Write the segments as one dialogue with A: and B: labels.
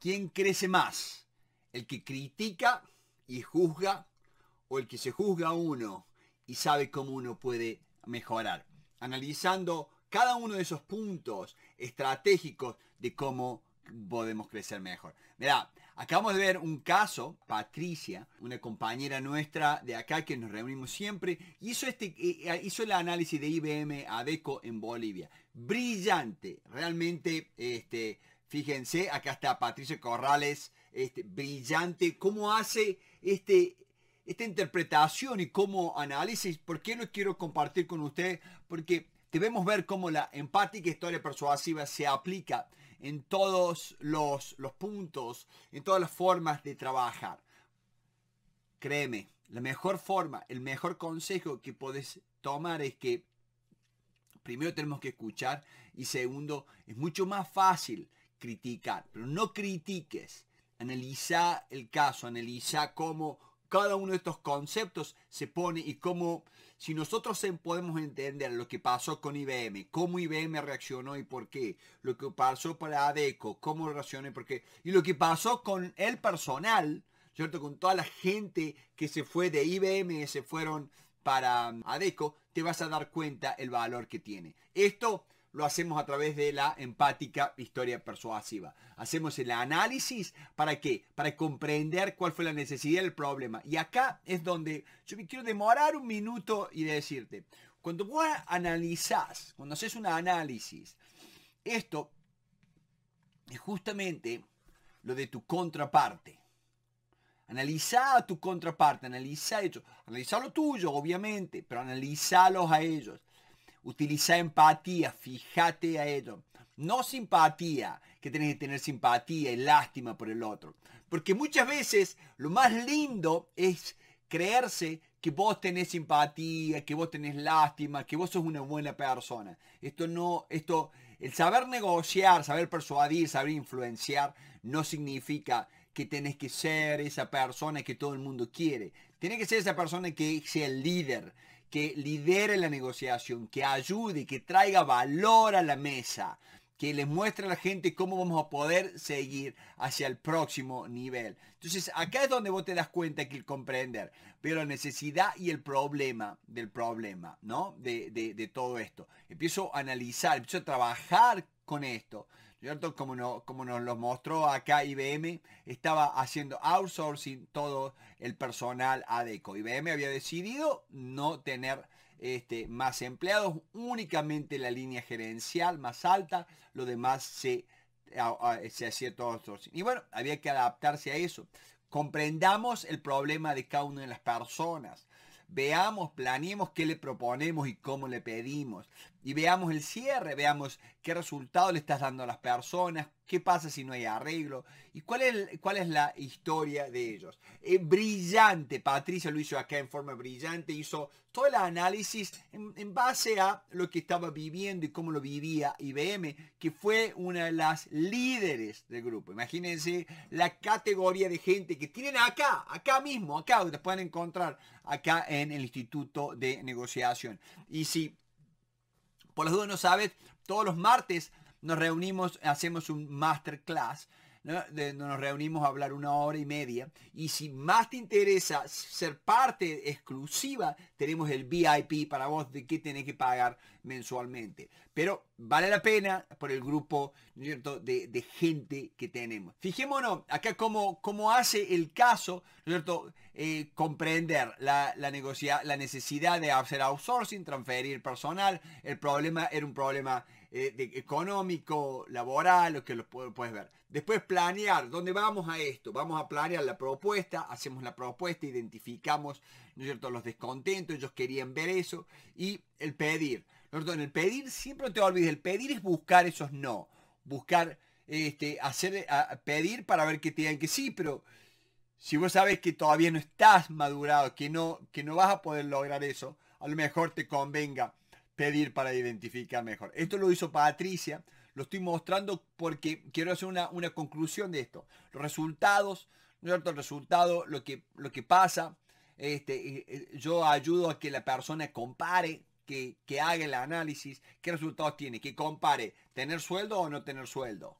A: ¿Quién crece más? ¿El que critica y juzga o el que se juzga a uno y sabe cómo uno puede mejorar? Analizando cada uno de esos puntos estratégicos de cómo podemos crecer mejor. Mirá, acabamos de ver un caso, Patricia, una compañera nuestra de acá que nos reunimos siempre, hizo, este, eh, hizo el análisis de IBM ADECO en Bolivia. Brillante, realmente este, Fíjense, acá está Patricia Corrales, este, brillante, cómo hace este, esta interpretación y cómo análisis. ¿Por qué lo quiero compartir con ustedes, Porque debemos ver cómo la empática historia persuasiva se aplica en todos los, los puntos, en todas las formas de trabajar. Créeme, la mejor forma, el mejor consejo que puedes tomar es que primero tenemos que escuchar y segundo, es mucho más fácil criticar, pero no critiques. Analiza el caso, analiza cómo cada uno de estos conceptos se pone y cómo, si nosotros podemos entender lo que pasó con IBM, cómo IBM reaccionó y por qué, lo que pasó para ADECO, cómo reaccionó y por qué, y lo que pasó con el personal, ¿cierto? Con toda la gente que se fue de IBM, se fueron para um, ADECO, te vas a dar cuenta el valor que tiene. Esto lo hacemos a través de la empática historia persuasiva. Hacemos el análisis para qué? Para comprender cuál fue la necesidad del problema. Y acá es donde yo me quiero demorar un minuto y decirte, cuando vos analizás, cuando haces un análisis, esto es justamente lo de tu contraparte. Analiza a tu contraparte, analiza ellos. analiza lo tuyo, obviamente, pero analizalos a ellos. Utiliza empatía, fíjate a eso. No simpatía, que tenés que tener simpatía y lástima por el otro. Porque muchas veces lo más lindo es creerse que vos tenés simpatía, que vos tenés lástima, que vos sos una buena persona. Esto no, esto, el saber negociar, saber persuadir, saber influenciar, no significa que tenés que ser esa persona que todo el mundo quiere. Tienes que ser esa persona que sea el líder, que lidere la negociación, que ayude, que traiga valor a la mesa, que les muestre a la gente cómo vamos a poder seguir hacia el próximo nivel. Entonces, acá es donde vos te das cuenta que el comprender, pero la necesidad y el problema del problema, ¿no? De, de todo esto. Empiezo a analizar, empiezo a trabajar con esto. ¿cierto? Como, como nos lo mostró acá IBM, estaba haciendo outsourcing todo el personal ADECO. IBM había decidido no tener este, más empleados, únicamente la línea gerencial más alta, lo demás se, se hacía todo outsourcing. Y bueno, había que adaptarse a eso. Comprendamos el problema de cada una de las personas. Veamos, planeemos qué le proponemos y cómo le pedimos y veamos el cierre, veamos qué resultado le estás dando a las personas, qué pasa si no hay arreglo y cuál es, cuál es la historia de ellos. Eh, brillante, Patricia lo hizo acá en forma brillante, hizo todo el análisis en, base a lo que estaba viviendo y cómo lo vivía IBM, que fue una de las líderes del grupo. Imagínense la categoría de gente que tienen acá, acá mismo, acá, ustedes pueden encontrar acá en el Instituto de Negociación. Y si por las dudas no sabes, todos los martes nos reunimos, hacemos un masterclass ¿no? nos reunimos a hablar una hora y media. Y si más te interesa ser parte exclusiva, tenemos el VIP para vos de qué tenés que pagar mensualmente. Pero vale la pena por el grupo de, gente que tenemos. Fijémonos acá cómo, cómo hace el caso, eh, comprender la, la, negocia, la necesidad de hacer outsourcing, transferir personal. El problema era un problema eh, económico, laboral, lo que lo puedes ver. Después planear, ¿dónde vamos a esto? Vamos a planear la propuesta, hacemos la propuesta, identificamos ¿no es cierto? los descontentos, ellos querían ver eso, y el pedir. el pedir, siempre te olvides, el pedir es buscar esos no, buscar, este, hacer, pedir para ver que te digan que sí, pero si vos sabes que todavía no estás madurado, que no, que no vas a poder lograr eso, a lo mejor te convenga pedir para identificar mejor. Esto lo hizo Patricia, lo estoy mostrando porque quiero hacer una, una conclusión de esto. Los resultados, ¿no es cierto? El resultado, lo que, lo que pasa, este, eh, yo ayudo a que la persona compare, que, haga el análisis, qué resultados tiene, que compare, tener sueldo o no tener sueldo.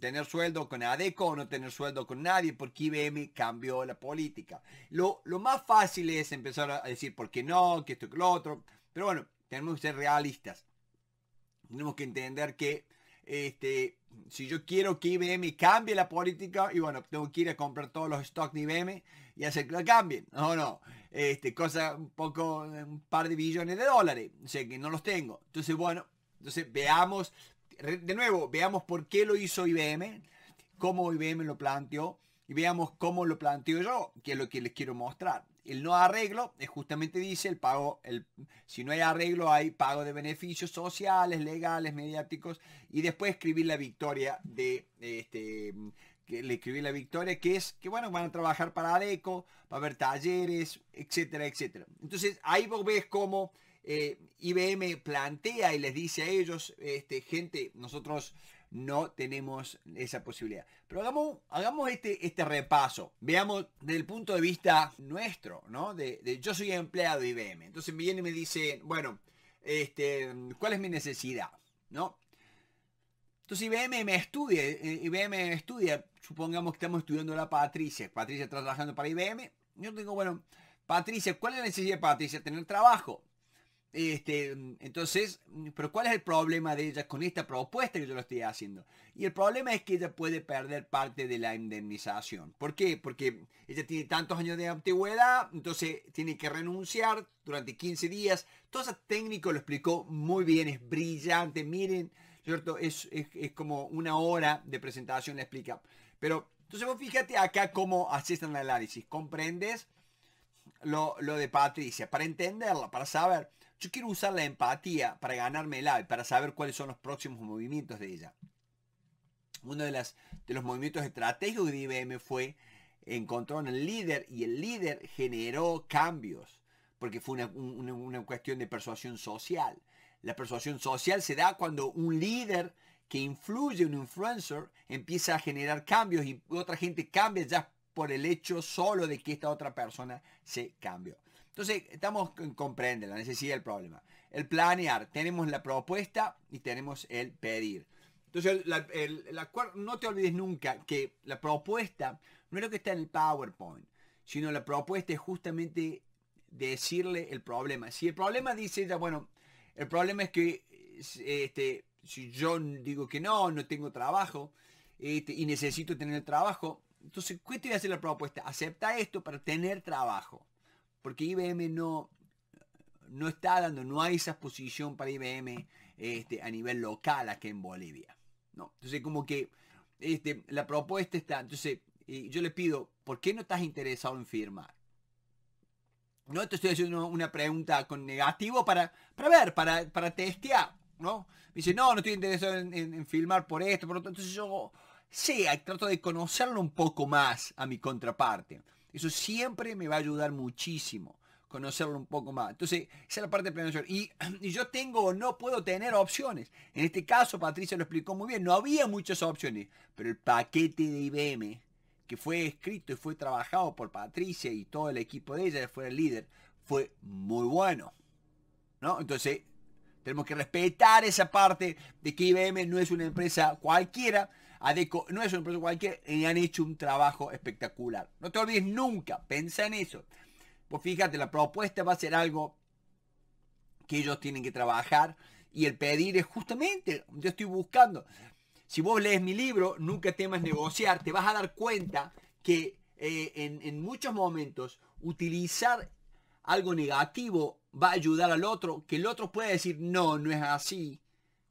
A: Tener sueldo con ADECO o no tener sueldo con nadie, porque IBM cambió la política. Lo, lo más fácil es empezar a decir por qué no, que esto y que lo otro. Pero bueno, tenemos que ser realistas. Tenemos que entender que este, si yo quiero que IBM cambie la política, y bueno, tengo que ir a comprar todos los stocks de IBM y hacer que la cambien. No, no. Este, cosa un poco, un par de billones de dólares. O sea que no los tengo. Entonces, bueno, entonces veamos, de nuevo, veamos por qué lo hizo IBM, cómo IBM lo planteó y veamos cómo lo planteo yo, que es lo que les quiero mostrar. El no arreglo es eh, justamente dice el pago, el, si no hay arreglo hay pago de beneficios sociales, legales, mediáticos y después escribir la victoria de este que le escribí la victoria, que es que bueno, van a trabajar para ADECO, para ver talleres, etcétera, etcétera. Entonces ahí vos ves cómo eh, IBM plantea y les dice a ellos, este, gente, nosotros no tenemos esa posibilidad. Pero hagamos, hagamos este, este repaso. Veamos desde el punto de vista nuestro, ¿no? De, yo soy empleado de IBM. Entonces me viene y me dice, bueno, este, ¿cuál es mi necesidad? ¿No? Entonces IBM me estudia, eh, IBM estudia, supongamos que estamos estudiando a la Patricia, Patricia trabajando para IBM, yo digo, bueno, Patricia, ¿cuál es la necesidad de Patricia? Tener trabajo. Este, mm, entonces, mm, pero ¿cuál es el problema de ella con esta propuesta que yo lo estoy haciendo? Y el problema es que ella puede perder parte de la indemnización. ¿Por qué? Porque ella tiene tantos años de antigüedad, entonces tiene que renunciar durante 15 días. Todo ese técnico lo explicó muy bien, es brillante, miren, ¿cierto? Es, como una hora de presentación, la explica. Pero, entonces vos fíjate acá cómo haces el análisis, comprendes lo, lo de Patricia, para entenderla, para saber yo quiero usar la empatía para ganarme el y para saber cuáles son los próximos movimientos de ella. Uno de, los movimientos estratégicos de IBM fue encontrar un líder y el líder generó cambios, porque fue una cuestión de persuasión social. La persuasión social se da cuando un líder que influye, un influencer, empieza a generar cambios y otra gente cambia ya por el hecho solo de que esta otra persona se cambió. Entonces, estamos comprende la necesidad del problema. El planear, tenemos la propuesta y tenemos el pedir. Entonces, la, no te olvides nunca que la propuesta no es lo que está en el PowerPoint, sino la propuesta es justamente decirle el problema. Si el problema dice, ya, bueno, el problema es que este, si yo digo que no, no tengo trabajo este, y necesito tener trabajo, entonces, ¿qué te voy a hacer la propuesta? Acepta esto para tener trabajo porque IBM no, no está dando, no hay esa posición para IBM este, a nivel local aquí en Bolivia. ¿no? Entonces, como que este, la propuesta está, entonces yo le pido, ¿por qué no estás interesado en firmar? No te estoy haciendo una pregunta con negativo para, para ver, para, para testear, ¿no? dice, no, no estoy interesado en, firmar filmar por esto, por entonces yo, sí, trato de conocerlo un poco más a mi contraparte. Eso siempre me va a ayudar muchísimo conocerlo un poco más. Entonces, esa es la parte de Y, yo tengo o no puedo tener opciones. En este caso, Patricia lo explicó muy bien. No había muchas opciones, pero el paquete de IBM, que fue escrito y fue trabajado por Patricia y todo el equipo de ella, que fue el líder, fue muy bueno. ¿No? Entonces, tenemos que respetar esa parte de que IBM no es una empresa cualquiera, no es un proceso cualquiera y han hecho un trabajo espectacular. No te olvides nunca, piensa en eso. Pues fíjate, la propuesta va a ser algo que ellos tienen que trabajar y el pedir es justamente, yo estoy buscando. Si vos lees mi libro, Nunca temas negociar, te vas a dar cuenta que eh, en, en muchos momentos utilizar algo negativo va a ayudar al otro, que el otro puede decir, no, no es así,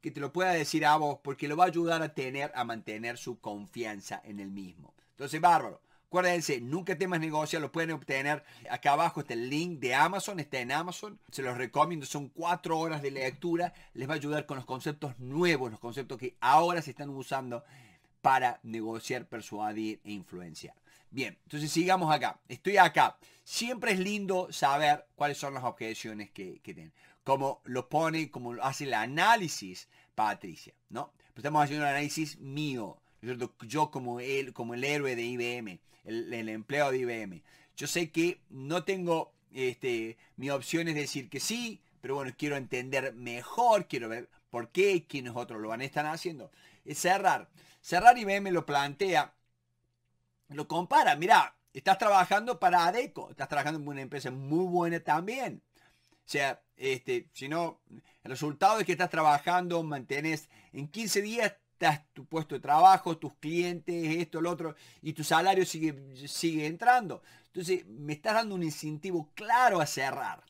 A: que te lo pueda decir a vos porque lo va a ayudar a tener, a mantener su confianza en el mismo. Entonces, bárbaro. Acuérdense, nunca temas negocios, lo pueden obtener. Acá abajo está el link de Amazon, está en Amazon. Se los recomiendo, son cuatro horas de lectura. Les va a ayudar con los conceptos nuevos, los conceptos que ahora se están usando para negociar, persuadir e influenciar. Bien, entonces sigamos acá. Estoy acá. Siempre es lindo saber cuáles son las objeciones que, que tienen como lo pone, como hace el análisis Patricia, ¿no? Pues estamos haciendo un análisis mío, yo como el, como el héroe de IBM, el, empleo de IBM. Yo sé que no tengo, este, mi opción es decir que sí, pero bueno, quiero entender mejor, quiero ver por qué, quiénes otros lo van a estar haciendo. cerrar. Cerrar IBM lo plantea, lo compara, mira, estás trabajando para ADECO, estás trabajando en una empresa muy buena también. O sea, este, si no, el resultado es que estás trabajando, mantenés en 15 días estás tu puesto de trabajo, tus clientes, esto, el otro, y tu salario sigue, sigue entrando. Entonces, me estás dando un incentivo claro a cerrar.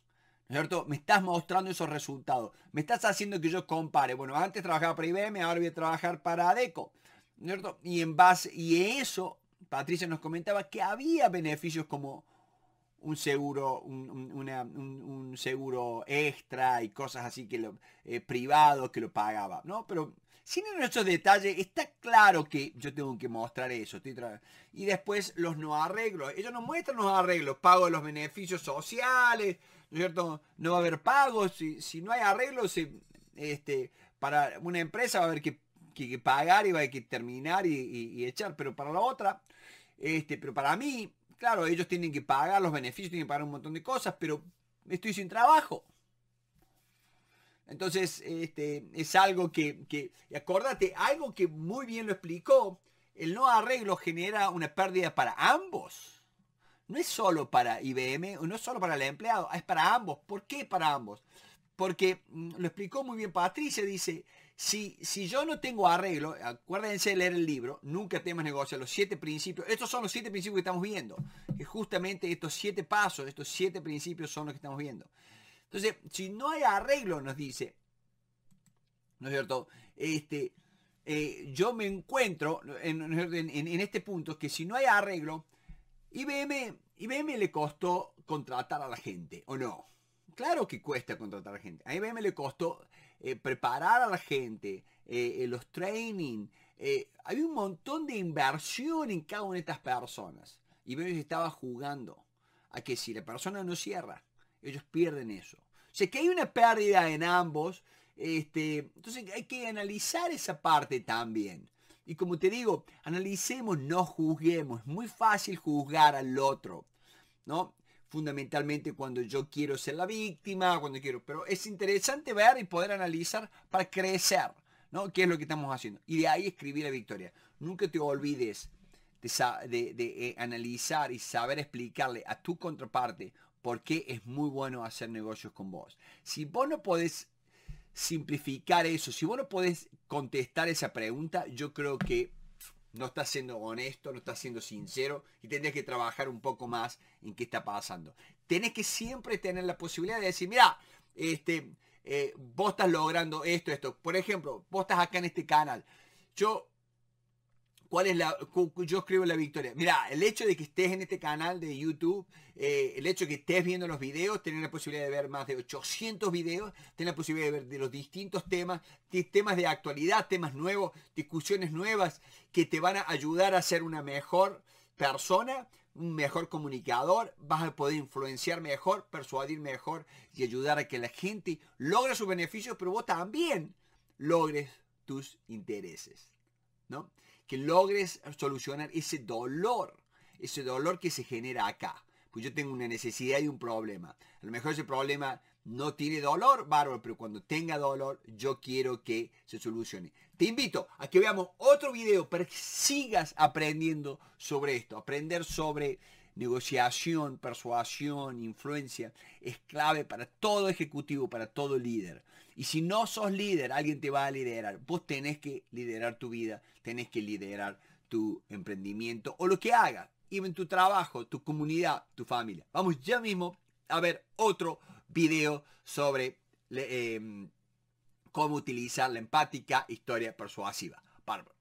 A: ¿no es cierto? Me estás mostrando esos resultados. Me estás haciendo que yo compare. Bueno, antes trabajaba para IBM, ahora voy a trabajar para ADECO. ¿no es cierto? Y en base, y eso, Patricia nos comentaba que había beneficios como un seguro, un, seguro extra y cosas así que lo, eh, privado que lo pagaba, ¿no? Pero sin esos detalles, está claro que yo tengo que mostrar eso. y después los no arreglos. Ellos no muestran los arreglos, pago de los beneficios sociales, ¿no es cierto? No va a haber pagos. Si, si no hay arreglos, este, para una empresa va a haber que, pagar y va a haber que terminar y, echar. Pero para la otra, este, pero para mí, claro, ellos tienen que pagar los beneficios, tienen que pagar un montón de cosas, pero estoy sin trabajo. Entonces, este, es algo que, acuérdate, algo que muy bien lo explicó, el no arreglo genera una pérdida para ambos. No es solo para IBM, no es solo para el empleado, es para ambos. ¿Por qué para ambos? Porque mm, lo explicó muy bien Patricia, dice, si, yo no tengo arreglo, acuérdense de leer el libro, Nunca temas negocios, los siete principios. Estos son los siete principios que estamos viendo. Que justamente estos siete pasos, estos siete principios son los que estamos viendo. Entonces, si no hay arreglo, nos dice, ¿no es cierto? Este, eh, yo me encuentro en, este punto que si no hay arreglo, IBM, IBM le costó contratar a la gente, ¿o no? Claro que cuesta contratar a la gente. A IBM le costó eh, preparar a la gente, eh, eh, los training. hay un montón de inversión en cada una de estas personas. Y que estaba jugando a que si la persona no cierra, ellos pierden eso. O sea que hay una pérdida en ambos. Este, entonces hay que analizar esa parte también. Y como te digo, analicemos, no juzguemos. Es muy fácil juzgar al otro. ¿no? fundamentalmente cuando yo quiero ser la víctima, cuando quiero. Pero es interesante ver y poder analizar para crecer, ¿no? ¿Qué es lo que estamos haciendo? Y de ahí escribir la victoria. Nunca te olvides de, eh, analizar y saber explicarle a tu contraparte por qué es muy bueno hacer negocios con vos. Si vos no podés simplificar eso, si vos no podés contestar esa pregunta, yo creo que no está siendo honesto, no está siendo sincero y tendrías que trabajar un poco más en qué está pasando. Tenés que siempre tener la posibilidad de decir, mira, este, eh, vos estás logrando esto, esto. Por ejemplo, vos estás acá en este canal. Yo ¿Cuál es la, yo escribo la victoria. Mira, el hecho de que estés en este canal de YouTube, eh, el hecho de que estés viendo los videos, tener la posibilidad de ver más de 800 videos, tener la posibilidad de ver de los distintos temas, temas de actualidad, temas nuevos, discusiones nuevas que te van a ayudar a ser una mejor persona, un mejor comunicador, vas a poder influenciar mejor, persuadir mejor y ayudar a que la gente logre sus beneficios, pero vos también logres tus intereses, ¿no? que logres solucionar ese dolor, ese dolor que se genera acá. Pues yo tengo una necesidad y un problema. A lo mejor ese problema no tiene dolor, bárbaro, pero cuando tenga dolor, yo quiero que se solucione. Te invito a que veamos otro video para que sigas aprendiendo sobre esto, aprender sobre negociación, persuasión, influencia, es clave para todo ejecutivo, para todo líder. Y si no sos líder, alguien te va a liderar. Vos tenés que liderar tu vida, tenés que liderar tu emprendimiento o lo que hagas, en tu trabajo, tu comunidad, tu familia. Vamos ya mismo a ver otro video sobre em, cómo utilizar la empática historia persuasiva. Bárbaro.